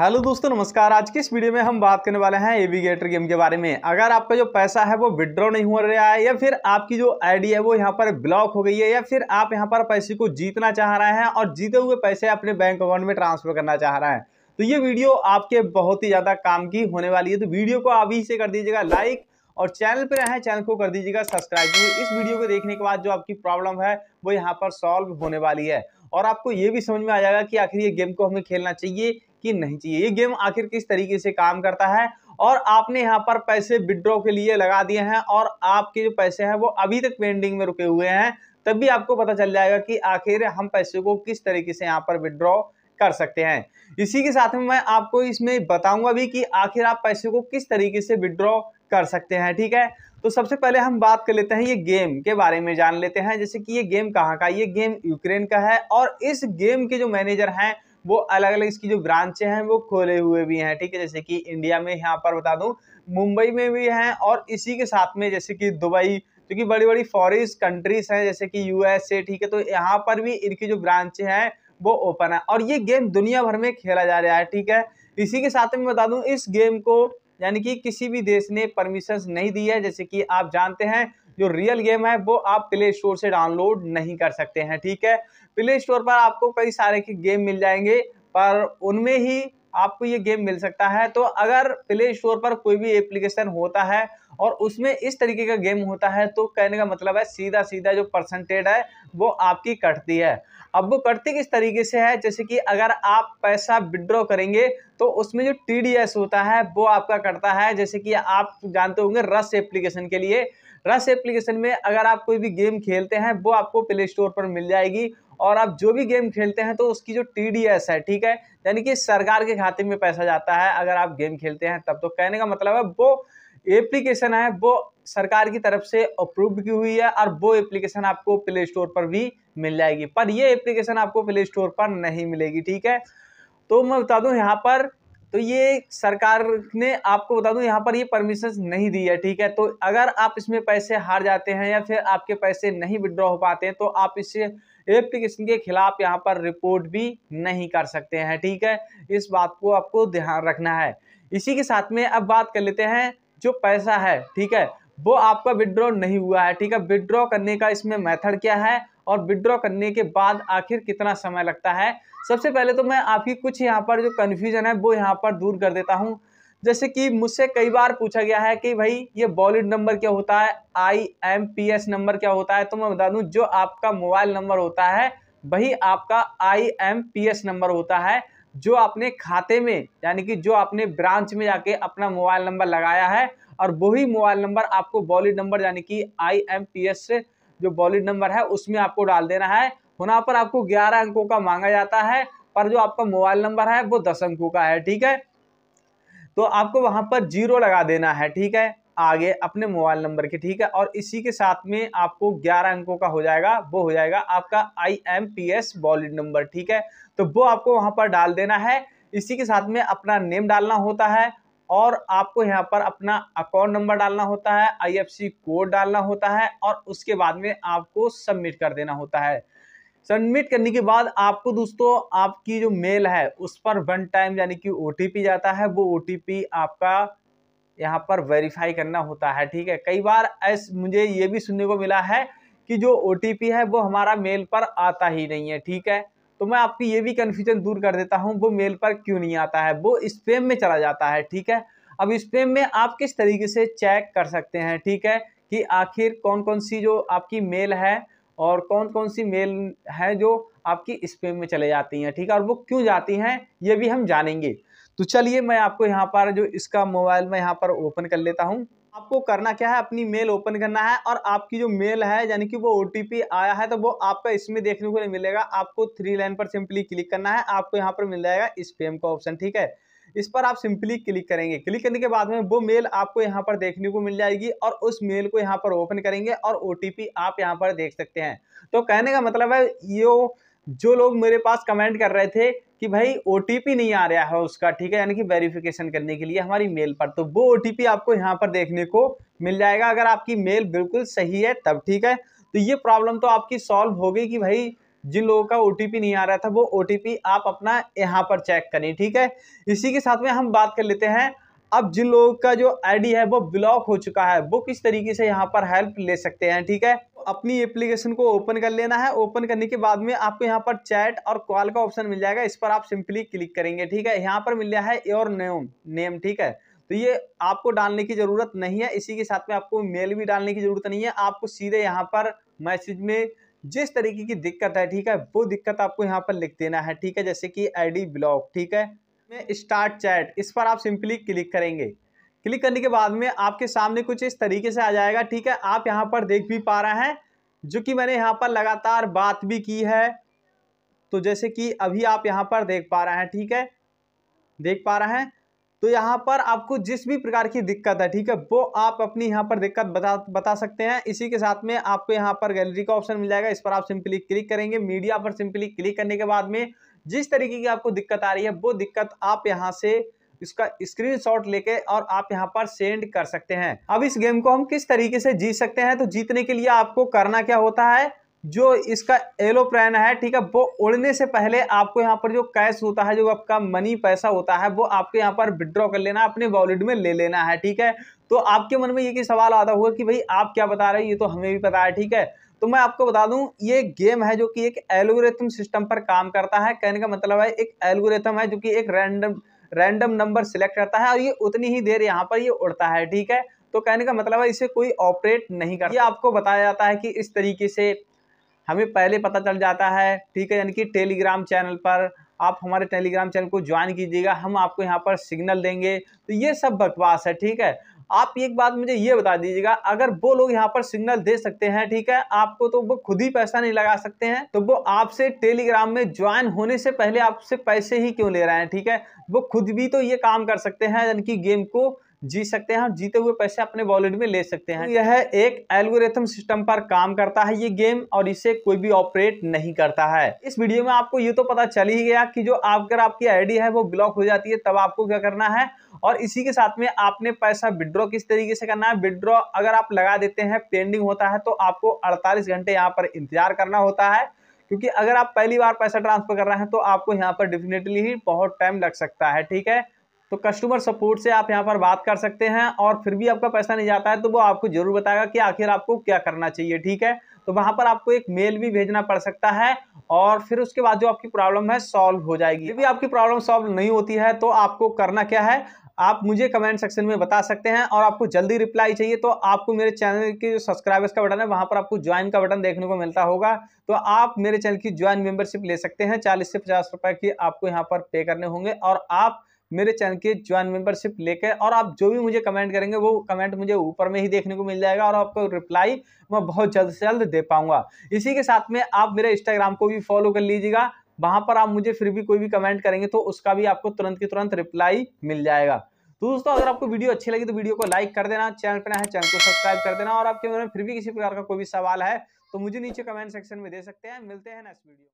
Hello दोस्तों नमस्कार आज के इस वीडियो में हम बात करने वाले हैं एविगेटर गेम के बारे में अगर आपका जो पैसा है वो विड्रॉ नहीं हो रहा है या फिर आपकी जो आईडी है वो यहाँ पर ब्लॉक हो गई है या फिर आप यहाँ पर पैसे को जीतना चाह रहे हैं और जीते हुए पैसे अपने बैंक अकाउंट में ट्रांसफर करना चाह रहे हैं तो ये वीडियो आपके बहुत ही ज़्यादा काम की होने वाली है तो वीडियो को अभी से कर दीजिएगा लाइक और चैनल पर रहें चैनल को कर दीजिएगा सब्सक्राइब इस वीडियो को देखने के बाद जो आपकी प्रॉब्लम है वो यहाँ पर सॉल्व होने वाली है और आपको ये भी समझ में आ जाएगा कि आखिर ये गेम को हमें खेलना चाहिए कि नहीं चाहिए ये गेम आखिर किस तरीके से काम करता है और आपने यहाँ पर पैसे विड्रॉ के लिए लगा दिए हैं और आपके जो पैसे हैं वो अभी तक पेंडिंग में रुके हुए हैं तब भी आपको पता चल जाएगा कि आखिर हम पैसे को किस तरीके से यहाँ पर विड्रॉ कर सकते हैं इसी के साथ में मैं आपको इसमें बताऊंगा भी कि आखिर आप पैसे को किस तरीके से विड्रॉ कर सकते हैं ठीक है तो सबसे पहले हम बात कर लेते हैं ये गेम के बारे में जान लेते हैं जैसे कि ये गेम कहाँ का ये गेम यूक्रेन का है और इस गेम के जो मैनेजर हैं वो अलग अलग इसकी जो ब्रांचें हैं वो खोले हुए भी हैं ठीक है जैसे कि इंडिया में यहाँ पर बता दूँ मुंबई में भी हैं और इसी के साथ में जैसे कि दुबई क्योंकि बड़ी बड़ी फॉरेन कंट्रीज हैं जैसे कि यूएसए ठीक है तो यहाँ पर भी इनकी जो ब्रांच हैं वो ओपन है और ये गेम दुनिया भर में खेला जा रहा है ठीक है इसी के साथ में बता दूँ इस गेम को यानी कि किसी भी देश ने परमिशन नहीं दी है जैसे कि आप जानते हैं जो रियल गेम है वो आप प्ले स्टोर से डाउनलोड नहीं कर सकते हैं ठीक है प्ले स्टोर पर आपको कई सारे के गेम मिल जाएंगे पर उनमें ही आपको ये गेम मिल सकता है तो अगर प्ले स्टोर पर कोई भी एप्लीकेशन होता है और उसमें इस तरीके का गेम होता है तो कहने का मतलब है सीधा सीधा जो परसेंटेज है वो आपकी कटती है अब वो कटती किस तरीके से है जैसे कि अगर आप पैसा विड्रॉ करेंगे तो उसमें जो टी होता है वो आपका कटता है जैसे कि आप जानते होंगे रस एप्लीकेशन के लिए रस एप्लीकेशन में अगर आप कोई भी गेम खेलते हैं वो आपको प्ले स्टोर पर मिल जाएगी और आप जो भी गेम खेलते हैं तो उसकी जो टी है ठीक है यानी कि सरकार के खाते में पैसा जाता है अगर आप गेम खेलते हैं तब तो कहने का मतलब है वो एप्लीकेशन है वो सरकार की तरफ से अप्रूव्ड की हुई है और वो एप्लीकेशन आपको प्ले स्टोर पर भी मिल जाएगी पर ये एप्लीकेशन आपको प्ले स्टोर पर नहीं मिलेगी ठीक है तो मैं बता दूं यहाँ पर तो ये सरकार ने आपको बता दूं यहाँ पर ये परमिशन नहीं दी है ठीक है तो अगर आप इसमें पैसे हार जाते हैं या फिर आपके पैसे नहीं विड्रॉ हो पाते हैं तो आप इस एप्लीकेशन के खिलाफ यहाँ पर रिपोर्ट भी नहीं कर सकते हैं ठीक है इस बात को आपको ध्यान रखना है इसी के साथ में अब बात कर लेते हैं जो पैसा है ठीक है वो आपका विड्रॉ नहीं हुआ है ठीक है विड्रॉ करने का इसमें मेथड क्या है और विड्रॉ करने के बाद आखिर कितना समय लगता है सबसे पहले तो मैं आपकी कुछ यहाँ पर जो कन्फ्यूजन है वो यहाँ पर दूर कर देता हूँ जैसे कि मुझसे कई बार पूछा गया है कि भाई ये वॉलेट नंबर क्या होता है I M P S number क्या होता है तो मैं बता दूं जो आपका मोबाइल नंबर होता है वही आपका I M P S number होता है जो आपने खाते में यानी कि जो आपने ब्रांच में जाके अपना मोबाइल नंबर लगाया है और वही मोबाइल नंबर आपको वॉलिड नंबर यानी कि आई एम पी एस जो वॉलिड नंबर है उसमें आपको डाल देना है वहाँ पर आपको ग्यारह अंकों का मांगा जाता है पर जो आपका मोबाइल नंबर है वो दस अंकों का है ठीक है तो आपको वहाँ पर जीरो लगा देना है ठीक है आगे अपने मोबाइल नंबर के ठीक है और इसी के साथ में आपको 11 अंकों का हो जाएगा वो हो जाएगा आपका I M P S valid number ठीक है तो वो आपको वहाँ पर डाल देना है इसी के साथ में अपना नेम डालना होता है और आपको यहाँ पर अपना अकाउंट नंबर डालना होता है सी कोड डालना होता है और उसके बाद में आपको सबमिट कर देना होता है सबमिट करने के बाद आपको दोस्तों आपकी जो मेल है उस पर वन टाइम यानी कि ओ जाता है वो ओ आपका यहाँ पर वेरीफाई करना होता है ठीक है कई बार ऐस मुझे ये भी सुनने को मिला है कि जो ओ है वो हमारा मेल पर आता ही नहीं है ठीक है तो मैं आपकी ये भी कन्फ्यूजन दूर कर देता हूँ वो मेल पर क्यों नहीं आता है वो स्पेम में चला जाता है ठीक है अब स्पेम में आप किस तरीके से चेक कर सकते हैं ठीक है कि आखिर कौन कौन सी जो आपकी मेल है और कौन कौन सी मेल है जो आपकी स्पेम में चले जाती हैं ठीक है और वो क्यों जाती हैं ये भी हम जानेंगे तो चलिए मैं आपको यहाँ पर जो इसका मोबाइल में यहाँ पर ओपन कर लेता हूँ आपको करना क्या है अपनी मेल ओपन करना है और आपकी जो मेल है यानी कि वो ओ आया है तो वो आपका इसमें देखने को नहीं मिलेगा आपको थ्री लाइन पर सिंपली क्लिक करना है आपको यहाँ पर मिल जाएगा स्पेम का ऑप्शन ठीक है इस पर आप सिंपली क्लिक करेंगे क्लिक करने के बाद में वो मेल आपको यहाँ पर देखने को मिल जाएगी और उस मेल को यहाँ पर ओपन करेंगे और ओ आप यहाँ पर देख सकते हैं तो कहने का मतलब है यो जो लोग मेरे पास कमेंट कर रहे थे कि भाई ओ नहीं आ रहा है उसका ठीक है यानी कि वेरिफिकेशन करने के लिए हमारी मेल पर तो वो ओ आपको यहाँ पर देखने को मिल जाएगा अगर आपकी मेल बिल्कुल सही है तब ठीक है तो ये प्रॉब्लम तो आपकी सॉल्व हो गई कि भाई जिन लोगों का ओ नहीं आ रहा था वो ओ आप अपना यहाँ पर चेक करें ठीक है इसी के साथ में हम बात कर लेते हैं अब जिन लोगों का जो आईडी है वो ब्लॉक हो चुका है वो किस तरीके से यहाँ पर हेल्प ले सकते हैं ठीक है अपनी एप्लीकेशन को ओपन कर लेना है ओपन करने के बाद में आपको यहाँ पर चैट और कॉल का ऑप्शन मिल जाएगा इस पर आप सिंपली क्लिक करेंगे ठीक है यहाँ पर मिल गया है योर नेम नेम ठीक है तो ये आपको डालने की ज़रूरत नहीं है इसी के साथ में आपको मेल भी डालने की ज़रूरत नहीं है आपको सीधे यहाँ पर मैसेज में जिस तरीके की दिक्कत है ठीक है वो दिक्कत आपको यहाँ पर लिख देना है ठीक है जैसे कि आईडी ब्लॉक ठीक है स्टार्ट चैट इस पर आप सिंपली क्लिक करेंगे क्लिक करने के बाद में आपके सामने कुछ इस तरीके से आ जाएगा ठीक है आप यहाँ पर देख भी पा रहे हैं जो कि मैंने यहाँ पर लगातार बात भी की है तो जैसे कि अभी आप यहाँ पर देख पा रहे हैं ठीक है देख पा रहे हैं तो यहाँ पर आपको जिस भी प्रकार की दिक्कत है ठीक है वो आप अपनी यहाँ पर दिक्कत बता बता सकते हैं इसी के साथ में आपको यहाँ पर गैलरी का ऑप्शन मिल जाएगा इस पर आप सिंपली क्लिक करेंगे मीडिया पर सिंपली क्लिक करने के बाद में जिस तरीके की आपको दिक्कत आ रही है वो दिक्कत आप यहाँ से इसका स्क्रीनशॉट लेके और आप यहाँ पर सेंड कर सकते हैं अब इस गेम को हम किस तरीके से जीत सकते हैं तो जीतने के लिए आपको करना क्या होता है जो इसका एलोप्रैन है ठीक है वो उड़ने से पहले आपको यहाँ पर जो कैश होता है जो आपका मनी पैसा होता है वो आपको यहाँ पर विड्रॉ कर लेना अपने वॉलेट में ले लेना है ठीक है तो आपके मन में ये कि सवाल आता होगा कि भाई आप क्या बता रहे हैं ये तो हमें भी पता है ठीक है तो मैं आपको बता दूं ये गेम है जो कि एक एल्गोरिथम सिस्टम पर काम करता है कहने का मतलब है एक एल्गोरिथम है जो कि एक रैंडम रैंडम नंबर सिलेक्ट करता है और ये उतनी ही देर यहाँ पर ये उड़ता है ठीक है तो कहने का मतलब है इसे कोई ऑपरेट नहीं करता ये आपको बताया जाता है कि इस तरीके से हमें पहले पता चल जाता है ठीक है यानी कि टेलीग्राम चैनल पर आप हमारे टेलीग्राम चैनल को ज्वाइन कीजिएगा हम आपको यहाँ पर सिग्नल देंगे तो ये सब बकवास है ठीक है आप एक बात मुझे ये बता दीजिएगा अगर वो लोग यहाँ पर सिग्नल दे सकते हैं ठीक है आपको तो वो खुद ही पैसा नहीं लगा सकते हैं तो वो आपसे टेलीग्राम में ज्वाइन होने से पहले आपसे पैसे ही क्यों ले रहे हैं ठीक है वो खुद भी तो ये काम कर सकते हैं यानी कि गेम को जीत सकते हैं और जीते हुए पैसे अपने वॉलेट में ले सकते हैं हाँ। यह एक एल्गोरिथम सिस्टम पर काम करता है ये गेम और इसे कोई भी ऑपरेट नहीं करता है इस वीडियो में आपको ये तो पता चल ही गया कि जो अगर आपकी आईडी है वो ब्लॉक हो जाती है तब आपको क्या करना है और इसी के साथ में आपने पैसा विड्रॉ किस तरीके से करना है विड्रॉ अगर आप लगा देते हैं पेंडिंग होता है तो आपको अड़तालीस घंटे यहाँ पर इंतजार करना होता है क्योंकि अगर आप पहली बार पैसा ट्रांसफर कर रहे हैं तो आपको यहाँ पर डेफिनेटली ही बहुत टाइम लग सकता है ठीक है तो कस्टमर सपोर्ट से आप यहाँ पर बात कर सकते हैं और फिर भी आपका पैसा नहीं जाता है तो वो आपको ज़रूर बताएगा कि आखिर आपको क्या करना चाहिए ठीक है तो वहाँ पर आपको एक मेल भी भेजना पड़ सकता है और फिर उसके बाद जो आपकी प्रॉब्लम है सॉल्व हो जाएगी यदि आपकी प्रॉब्लम सॉल्व नहीं होती है तो आपको करना क्या है आप मुझे कमेंट सेक्शन में बता सकते हैं और आपको जल्दी रिप्लाई चाहिए तो आपको मेरे चैनल के जो सब्सक्राइबर्स का बटन है वहाँ पर आपको ज्वाइन का बटन देखने को मिलता होगा तो आप मेरे चैनल की ज्वाइन मेंबरशिप ले सकते हैं चालीस से पचास रुपए की आपको यहाँ पर पे करने होंगे और आप मेरे चैनल की ज्वाइन मेंबरशिप लेकर और आप जो भी मुझे कमेंट करेंगे वो कमेंट मुझे ऊपर में ही देखने को मिल जाएगा और आपको रिप्लाई मैं बहुत जल्द से जल्द दे पाऊंगा इसी के साथ में आप मेरे इंस्टाग्राम को भी फॉलो कर लीजिएगा वहां पर आप मुझे फिर भी कोई भी कमेंट करेंगे तो उसका भी आपको तुरंत की तुरंत रिप्लाई मिल जाएगा तो दोस्तों अगर आपको वीडियो अच्छी लगी तो वीडियो को लाइक कर देना चैनल पर ना है चैनल को सब्सक्राइब कर देना और आपके मन में फिर भी किसी प्रकार का कोई भी सवाल है तो मुझे नीचे कमेंट सेक्शन में दे सकते हैं मिलते हैं नेक्स्ट वीडियो